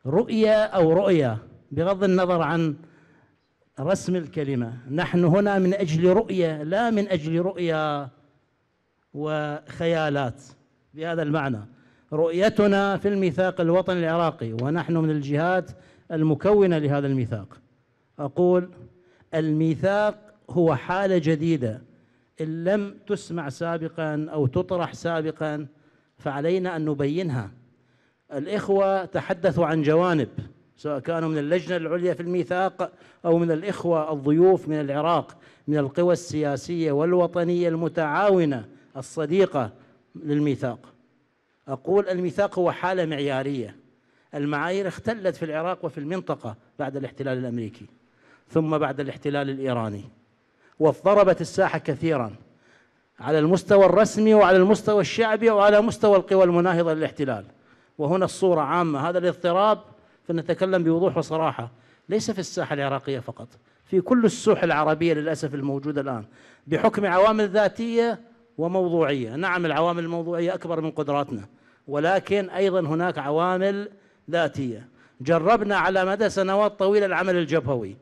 رؤية أو رؤية بغض النظر عن رسم الكلمة نحن هنا من أجل رؤية لا من أجل رؤية وخيالات بهذا المعنى رؤيتنا في الميثاق الوطني العراقي ونحن من الجهات المكونة لهذا الميثاق أقول الميثاق هو حالة جديدة إن لم تسمع سابقا أو تطرح سابقا فعلينا أن نبينها الإخوة تحدثوا عن جوانب سواء كانوا من اللجنة العليا في الميثاق أو من الإخوة الضيوف من العراق من القوى السياسية والوطنية المتعاونة الصديقة للميثاق أقول الميثاق هو حالة معيارية المعايير اختلت في العراق وفي المنطقة بعد الاحتلال الأمريكي ثم بعد الاحتلال الإيراني واضطربت الساحة كثيرا على المستوى الرسمي وعلى المستوى الشعبي وعلى مستوى القوى المناهضة للاحتلال وهنا الصورة عامة هذا الاضطراب فنتكلم بوضوح وصراحة ليس في الساحة العراقية فقط في كل السوح العربية للأسف الموجودة الآن بحكم عوامل ذاتية وموضوعية نعم العوامل الموضوعية أكبر من قدراتنا ولكن أيضا هناك عوامل ذاتية جربنا على مدى سنوات طويلة العمل الجبهوي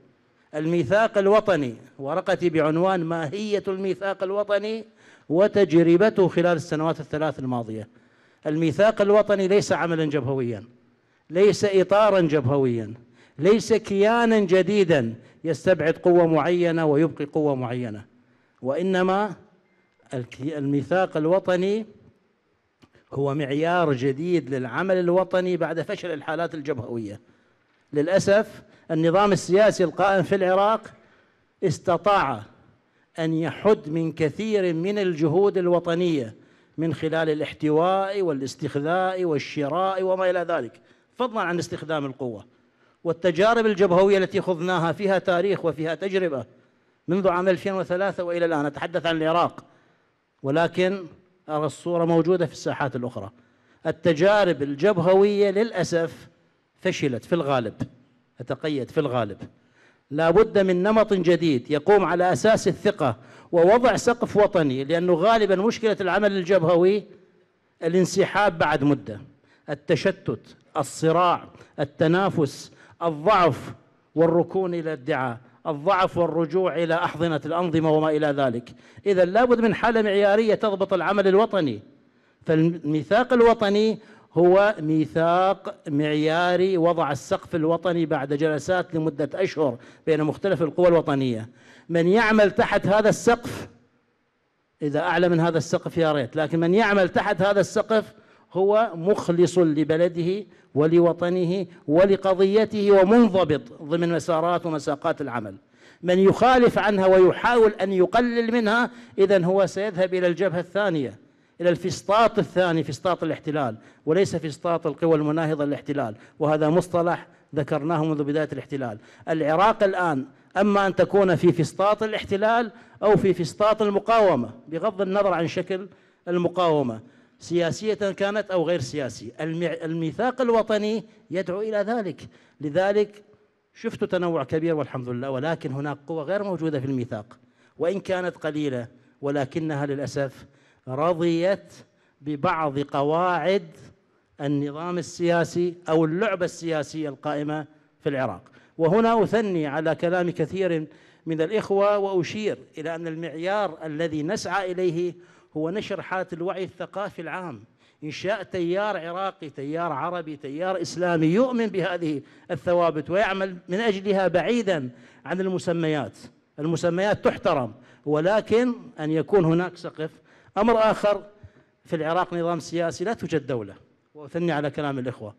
الميثاق الوطني ورقتي بعنوان ماهية الميثاق الوطني وتجربته خلال السنوات الثلاث الماضية الميثاق الوطني ليس عملا جبهويا ليس إطارا جبهويا ليس كيانا جديدا يستبعد قوة معينة ويبقي قوة معينة وإنما الميثاق الوطني هو معيار جديد للعمل الوطني بعد فشل الحالات الجبهوية للأسف النظام السياسي القائم في العراق استطاع أن يحد من كثير من الجهود الوطنية من خلال الاحتواء والاستخذاء والشراء وما إلى ذلك فضلا عن استخدام القوة والتجارب الجبهوية التي خضناها فيها تاريخ وفيها تجربة منذ عام 2003 وإلى الآن أتحدث عن العراق ولكن الصورة موجودة في الساحات الأخرى التجارب الجبهوية للأسف فشلت في الغالب أتقيد في الغالب لا بد من نمط جديد يقوم على أساس الثقة ووضع سقف وطني لأنه غالبا مشكلة العمل الجبهوي الانسحاب بعد مدة التشتت الصراع التنافس الضعف والركون إلى الدعاء الضعف والرجوع إلى أحضنة الأنظمة وما إلى ذلك إذا لابد من حالة معيارية تضبط العمل الوطني فالميثاق الوطني هو ميثاق معياري وضع السقف الوطني بعد جلسات لمدة أشهر بين مختلف القوى الوطنية من يعمل تحت هذا السقف إذا أعلى من هذا السقف يا ريت لكن من يعمل تحت هذا السقف هو مخلص لبلده ولوطنه ولقضيته ومنضبط ضمن مسارات ومساقات العمل من يخالف عنها ويحاول أن يقلل منها إذا هو سيذهب إلى الجبهة الثانية إلى الفسطاط الثاني فسطاط الاحتلال وليس فسطاط القوى المناهضة للاحتلال وهذا مصطلح ذكرناه منذ بداية الاحتلال العراق الآن أما أن تكون في فسطاط الاحتلال أو في فسطاط المقاومة بغض النظر عن شكل المقاومة سياسية كانت أو غير سياسية الميثاق الوطني يدعو إلى ذلك لذلك شفت تنوع كبير والحمد لله ولكن هناك قوى غير موجودة في الميثاق وإن كانت قليلة ولكنها للأسف رضيت ببعض قواعد النظام السياسي أو اللعبة السياسية القائمة في العراق وهنا أثني على كلام كثير من الإخوة وأشير إلى أن المعيار الذي نسعى إليه هو نشر حالة الوعي الثقافي العام إنشاء تيار عراقي تيار عربي تيار إسلامي يؤمن بهذه الثوابت ويعمل من أجلها بعيدا عن المسميات المسميات تحترم ولكن أن يكون هناك سقف أمر آخر في العراق نظام سياسي لا توجد دولة وأثني على كلام الإخوة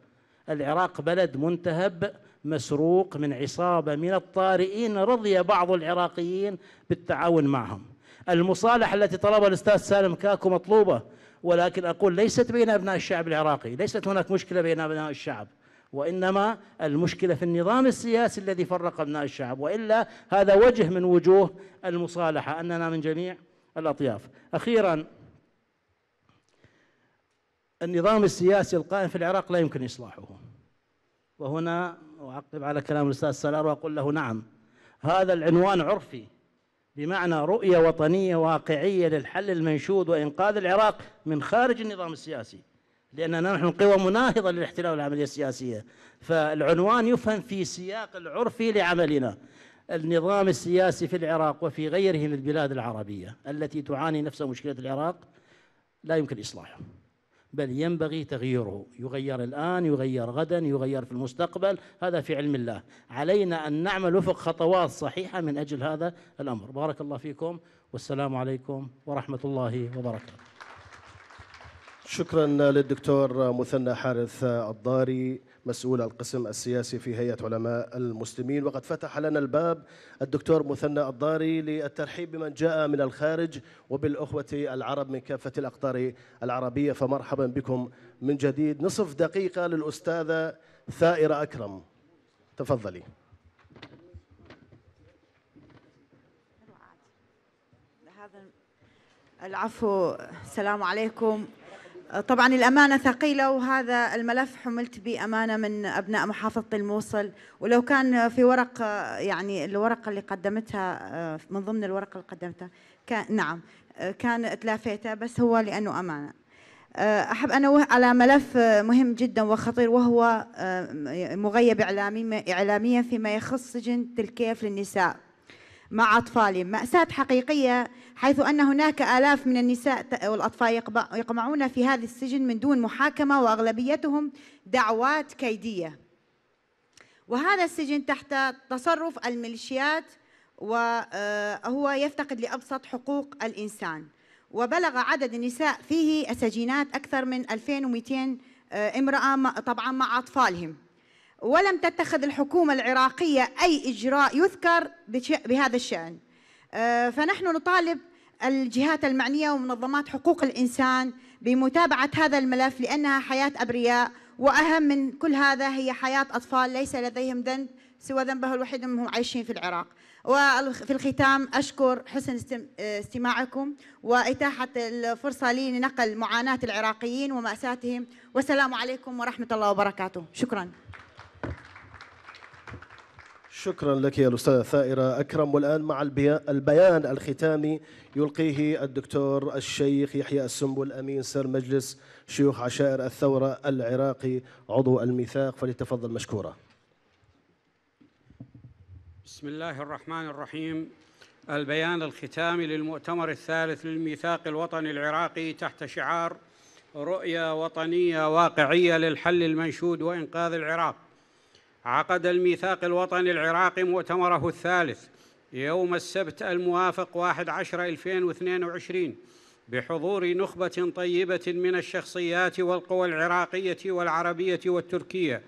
العراق بلد منتهب مسروق من عصابة من الطارئين رضي بعض العراقيين بالتعاون معهم المصالحة التي طلبها الأستاذ سالم كاكو مطلوبة ولكن أقول ليست بين أبناء الشعب العراقي ليست هناك مشكلة بين أبناء الشعب وإنما المشكلة في النظام السياسي الذي فرق أبناء الشعب وإلا هذا وجه من وجوه المصالحة أننا من جميع الأطياف أخيرا النظام السياسي القائم في العراق لا يمكن إصلاحه وهنا أعقب على كلام الأستاذ سلار وأقول له نعم هذا العنوان عرفي بمعنى رؤية وطنية واقعية للحل المنشود وإنقاذ العراق من خارج النظام السياسي لأننا نحن قوى مناهضة للاحتلال والعملية السياسية فالعنوان يفهم في سياق العرفي لعملنا النظام السياسي في العراق وفي غيره من البلاد العربية التي تعاني نفس مشكلة العراق لا يمكن إصلاحه بل ينبغي تغييره يغير الآن يغير غدا يغير في المستقبل هذا في علم الله علينا أن نعمل وفق خطوات صحيحة من أجل هذا الأمر بارك الله فيكم والسلام عليكم ورحمة الله وبركاته شكرا للدكتور مثنى حارث الضاري مسؤول القسم السياسي في هيئة علماء المسلمين وقد فتح لنا الباب الدكتور مثنى الضاري للترحيب بمن جاء من الخارج وبالأخوة العرب من كافة الأقطار العربية فمرحبا بكم من جديد نصف دقيقة للأستاذة ثائرة أكرم تفضلي العفو السلام عليكم طبعا الأمانة ثقيلة وهذا الملف حملت بامانه من أبناء محافظة الموصل ولو كان في ورق يعني الورقة اللي قدمتها آه، من ضمن الورقة اللي قدمتها كان نعم آه، كان تلافيته بس هو لأنه أمانة آه، أحب أنوه على ملف مهم جدا وخطير وهو مغيب إعلاميا فيما يخص سجن تلكيف للنساء مع أطفالهم مأساة حقيقية حيث أن هناك آلاف من النساء والأطفال يقمعون في هذا السجن من دون محاكمة وأغلبيتهم دعوات كيدية وهذا السجن تحت تصرف الميليشيات وهو آه، يفتقد لأبسط حقوق الإنسان وبلغ عدد النساء فيه السجينات أكثر من 2200 آه، امرأة طبعا مع أطفالهم ولم تتخذ الحكومة العراقية أي إجراء يذكر بهذا الشأن آه، فنحن نطالب الجهات المعنية ومنظمات حقوق الإنسان بمتابعة هذا الملف لأنها حياة أبرياء وأهم من كل هذا هي حياة أطفال ليس لديهم ذنب سوى ذنبه الوحيد أنهم عايشين في العراق وفي الختام أشكر حسن آه، استماعكم وإتاحة الفرصة لي لنقل معاناة العراقيين ومأساتهم والسلام عليكم ورحمة الله وبركاته شكراً شكرا لك يا الأستاذة ثائرة أكرم والآن مع البيان الختامي يلقيه الدكتور الشيخ يحيى السنبل أمين سر مجلس شيوخ عشائر الثورة العراقي عضو الميثاق فليتفضل مشكورا بسم الله الرحمن الرحيم البيان الختامي للمؤتمر الثالث للميثاق الوطني العراقي تحت شعار رؤية وطنية واقعية للحل المنشود وإنقاذ العراق عقد الميثاق الوطني العراقي مؤتمره الثالث يوم السبت الموافق 11 2022 بحضور نخبة طيبة من الشخصيات والقوى العراقية والعربية والتركية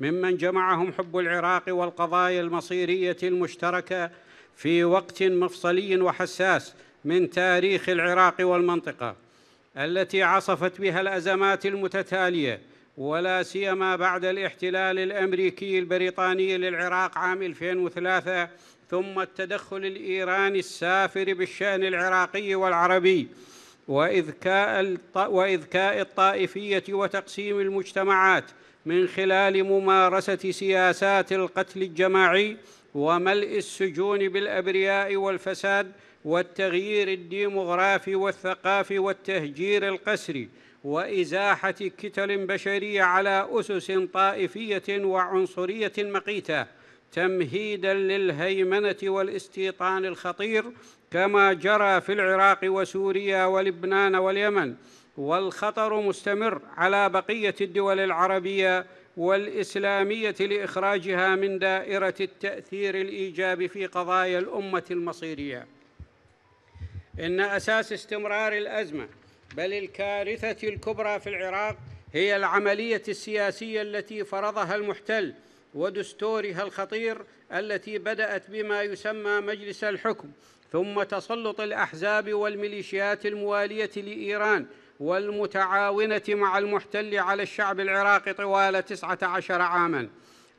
ممن جمعهم حب العراق والقضايا المصيرية المشتركة في وقت مفصلي وحساس من تاريخ العراق والمنطقة التي عصفت بها الأزمات المتتالية ولا سيما بعد الاحتلال الامريكي البريطاني للعراق عام 2003 ثم التدخل الايراني السافر بالشان العراقي والعربي واذكاء واذكاء الطائفيه وتقسيم المجتمعات من خلال ممارسه سياسات القتل الجماعي وملء السجون بالابرياء والفساد والتغيير الديموغرافي والثقافي والتهجير القسري وازاحه كتل بشريه على اسس طائفيه وعنصريه مقيته تمهيدا للهيمنه والاستيطان الخطير كما جرى في العراق وسوريا ولبنان واليمن والخطر مستمر على بقيه الدول العربيه والاسلاميه لاخراجها من دائره التاثير الايجابي في قضايا الامه المصيريه ان اساس استمرار الازمه بل الكارثه الكبرى في العراق هي العمليه السياسيه التي فرضها المحتل ودستورها الخطير التي بدات بما يسمى مجلس الحكم ثم تسلط الاحزاب والميليشيات المواليه لايران والمتعاونه مع المحتل على الشعب العراقي طوال تسعه عشر عاما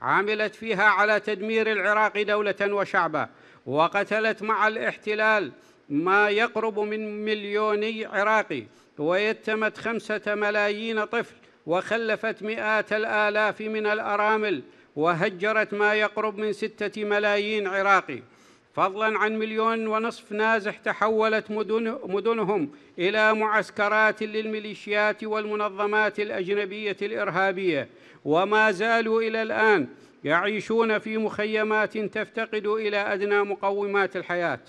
عملت فيها على تدمير العراق دوله وشعبا وقتلت مع الاحتلال ما يقرب من مليوني عراقي ويتمت خمسة ملايين طفل وخلفت مئات الآلاف من الأرامل وهجرت ما يقرب من ستة ملايين عراقي فضلا عن مليون ونصف نازح تحولت مدن مدنهم إلى معسكرات للميليشيات والمنظمات الأجنبية الإرهابية وما زالوا إلى الآن يعيشون في مخيمات تفتقد إلى أدنى مقومات الحياة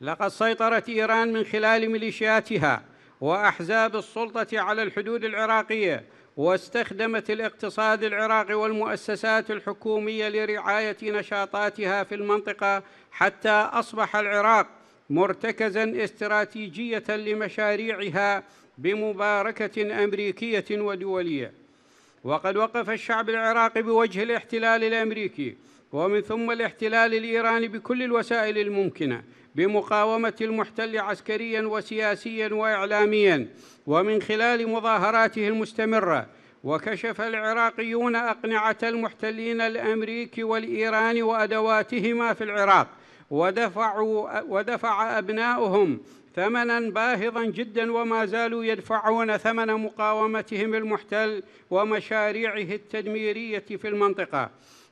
لقد سيطرت إيران من خلال ميليشياتها وأحزاب السلطة على الحدود العراقية واستخدمت الاقتصاد العراقي والمؤسسات الحكومية لرعاية نشاطاتها في المنطقة حتى أصبح العراق مرتكزاً استراتيجية لمشاريعها بمباركة أمريكية ودولية وقد وقف الشعب العراقي بوجه الاحتلال الأمريكي ومن ثم الاحتلال الإيراني بكل الوسائل الممكنة بمقاومه المحتل عسكريا وسياسيا واعلاميا ومن خلال مظاهراته المستمره وكشف العراقيون اقنعه المحتلين الامريكي والايراني وادواتهما في العراق ودفعوا ودفع ابناؤهم ثمنا باهظا جدا وما زالوا يدفعون ثمن مقاومتهم المحتل ومشاريعه التدميريه في المنطقه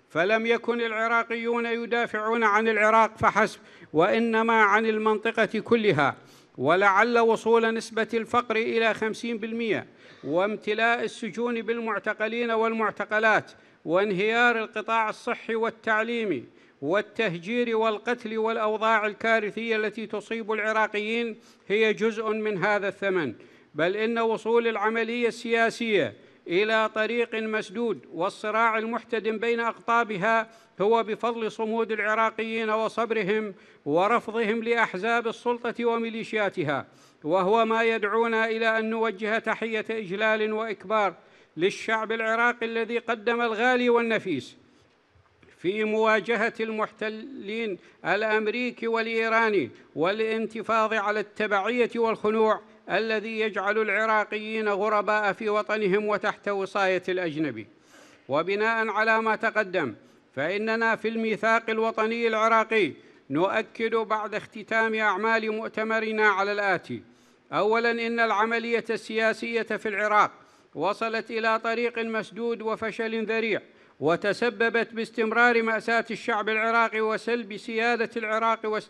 فلم يكن العراقيون يدافعون عن العراق فحسب وإنما عن المنطقة كلها ولعل وصول نسبة الفقر إلى خمسين بالمئة وامتلاء السجون بالمعتقلين والمعتقلات وانهيار القطاع الصحي والتعليمي والتهجير والقتل والأوضاع الكارثية التي تصيب العراقيين هي جزء من هذا الثمن بل إن وصول العملية السياسية الى طريق مسدود والصراع المحتدم بين اقطابها هو بفضل صمود العراقيين وصبرهم ورفضهم لاحزاب السلطه وميليشياتها وهو ما يدعونا الى ان نوجه تحيه اجلال واكبار للشعب العراقي الذي قدم الغالي والنفيس في مواجهه المحتلين الامريكي والايراني والانتفاض على التبعيه والخنوع الذي يجعل العراقيين غرباء في وطنهم وتحت وصاية الأجنبي وبناء على ما تقدم فإننا في الميثاق الوطني العراقي نؤكد بعد اختتام أعمال مؤتمرنا على الآتي أولاً إن العملية السياسية في العراق وصلت إلى طريق مسدود وفشل ذريع وتسببت باستمرار مأساة الشعب العراقي وسلب سيادة العراق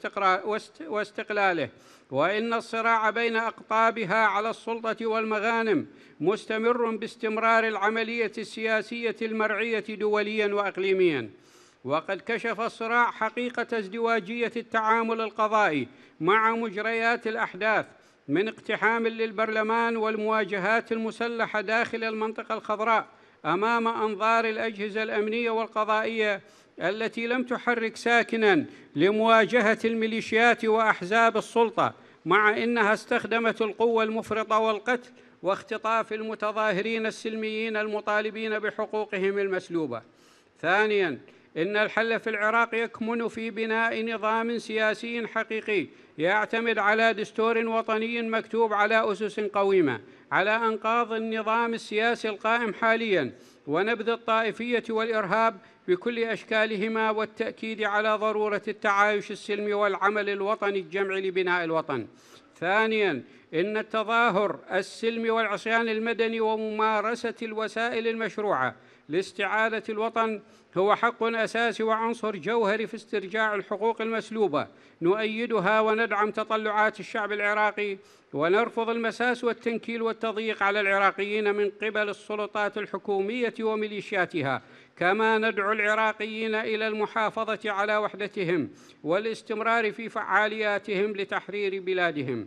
واستقلاله وإن الصراع بين أقطابها على السلطة والمغانم مستمر باستمرار العملية السياسية المرعية دوليا وأقليميا وقد كشف الصراع حقيقة ازدواجية التعامل القضائي مع مجريات الأحداث من اقتحام للبرلمان والمواجهات المسلحة داخل المنطقة الخضراء أمام أنظار الأجهزة الأمنية والقضائية التي لم تحرك ساكنا لمواجهه الميليشيات واحزاب السلطه مع انها استخدمت القوه المفرطه والقتل واختطاف المتظاهرين السلميين المطالبين بحقوقهم المسلوبه ثانيا ان الحل في العراق يكمن في بناء نظام سياسي حقيقي يعتمد على دستور وطني مكتوب على اسس قويمه على انقاض النظام السياسي القائم حاليا ونبذ الطائفيه والارهاب بكل اشكالهما والتاكيد على ضروره التعايش السلمي والعمل الوطني الجمعي لبناء الوطن ثانيا ان التظاهر السلمي والعصيان المدني وممارسه الوسائل المشروعه لاستعاده الوطن هو حق اساسي وعنصر جوهري في استرجاع الحقوق المسلوبه نؤيدها وندعم تطلعات الشعب العراقي ونرفض المساس والتنكيل والتضييق على العراقيين من قبل السلطات الحكوميه وميليشياتها كما ندعو العراقيين إلى المحافظة على وحدتهم والاستمرار في فعالياتهم لتحرير بلادهم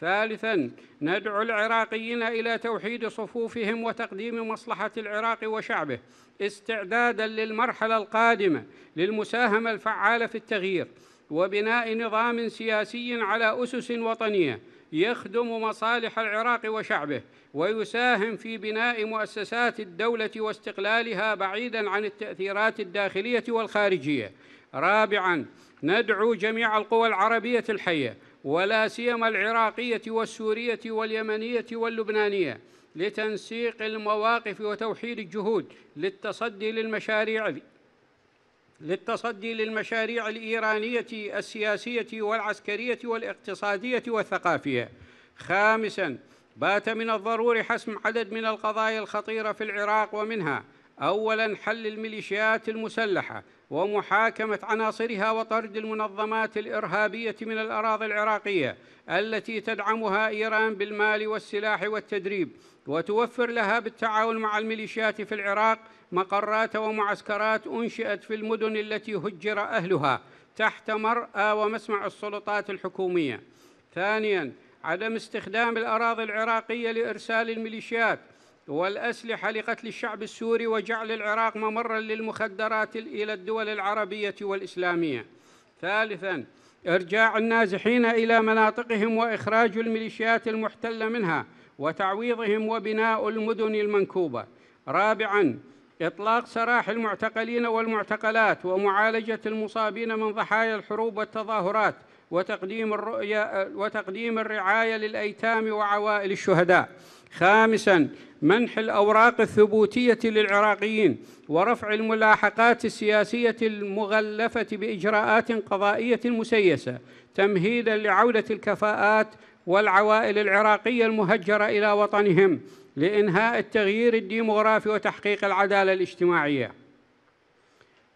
ثالثاً ندعو العراقيين إلى توحيد صفوفهم وتقديم مصلحة العراق وشعبه استعداداً للمرحلة القادمة للمساهمة الفعالة في التغيير وبناء نظام سياسي على أسس وطنية يخدم مصالح العراق وشعبه ويساهم في بناء مؤسسات الدوله واستقلالها بعيدا عن التاثيرات الداخليه والخارجيه رابعا ندعو جميع القوى العربيه الحيه ولا سيما العراقيه والسوريه واليمنيه واللبنانيه لتنسيق المواقف وتوحيد الجهود للتصدي للمشاريع للتصدي للمشاريع الايرانيه السياسيه والعسكريه والاقتصاديه والثقافيه خامسا بات من الضروري حسم عدد من القضايا الخطيرة في العراق ومنها أولاً حل الميليشيات المسلحة ومحاكمة عناصرها وطرد المنظمات الإرهابية من الأراضي العراقية التي تدعمها إيران بالمال والسلاح والتدريب وتوفر لها بالتعاون مع الميليشيات في العراق مقرات ومعسكرات أنشئت في المدن التي هجر أهلها تحت مرأى ومسمع السلطات الحكومية ثانياً عدم استخدام الأراضي العراقية لإرسال الميليشيات والأسلحة لقتل الشعب السوري وجعل العراق ممرًا للمخدرات إلى الدول العربية والإسلامية. ثالثًا إرجاع النازحين إلى مناطقهم وإخراج الميليشيات المحتلة منها وتعويضهم وبناء المدن المنكوبة. رابعًا إطلاق سراح المعتقلين والمعتقلات ومعالجة المصابين من ضحايا الحروب والتظاهرات وتقديم الرؤية وتقديم الرعاية للأيتام وعوائل الشهداء خامساً منح الأوراق الثبوتية للعراقيين ورفع الملاحقات السياسية المغلفة بإجراءات قضائية مسيسة تمهيداً لعودة الكفاءات والعوائل العراقية المهجرة إلى وطنهم لإنهاء التغيير الديمغرافي وتحقيق العدالة الاجتماعية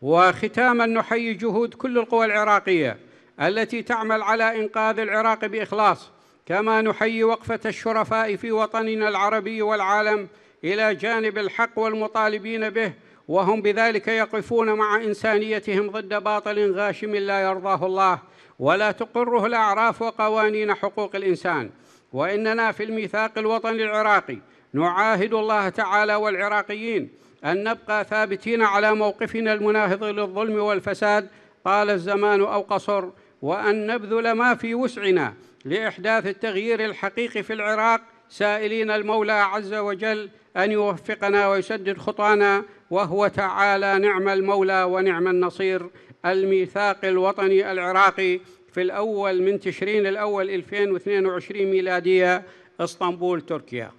وختاماً نحيي جهود كل القوى العراقية التي تعمل على إنقاذ العراق بإخلاص كما نحيي وقفة الشرفاء في وطننا العربي والعالم إلى جانب الحق والمطالبين به وهم بذلك يقفون مع إنسانيتهم ضد باطل غاشم لا يرضاه الله ولا تقره الأعراف وقوانين حقوق الإنسان وإننا في الميثاق الوطني العراقي نعاهد الله تعالى والعراقيين أن نبقى ثابتين على موقفنا المناهض للظلم والفساد طال الزمان أو قصر وأن نبذل ما في وسعنا لإحداث التغيير الحقيقي في العراق سائلين المولى عز وجل أن يوفقنا ويسدد خطانا وهو تعالى نعم المولى ونعم النصير الميثاق الوطني العراقي في الأول من تشرين الأول 2022 ميلادية اسطنبول تركيا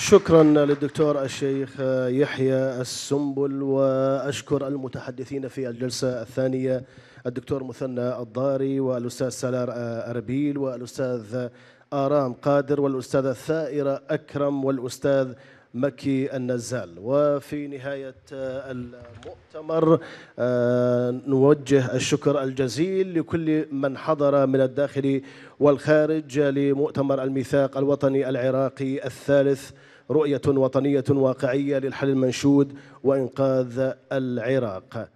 شكرا للدكتور الشيخ يحيى السنبل واشكر المتحدثين في الجلسه الثانيه الدكتور مثنى الضاري والاستاذ سلار اربيل والاستاذ آرام قادر والأستاذة الثائرة أكرم والأستاذ مكي النزال وفي نهاية المؤتمر آه، نوجه الشكر الجزيل لكل من حضر من الداخل والخارج لمؤتمر الميثاق الوطني العراقي الثالث رؤية وطنية واقعية للحل المنشود وإنقاذ العراق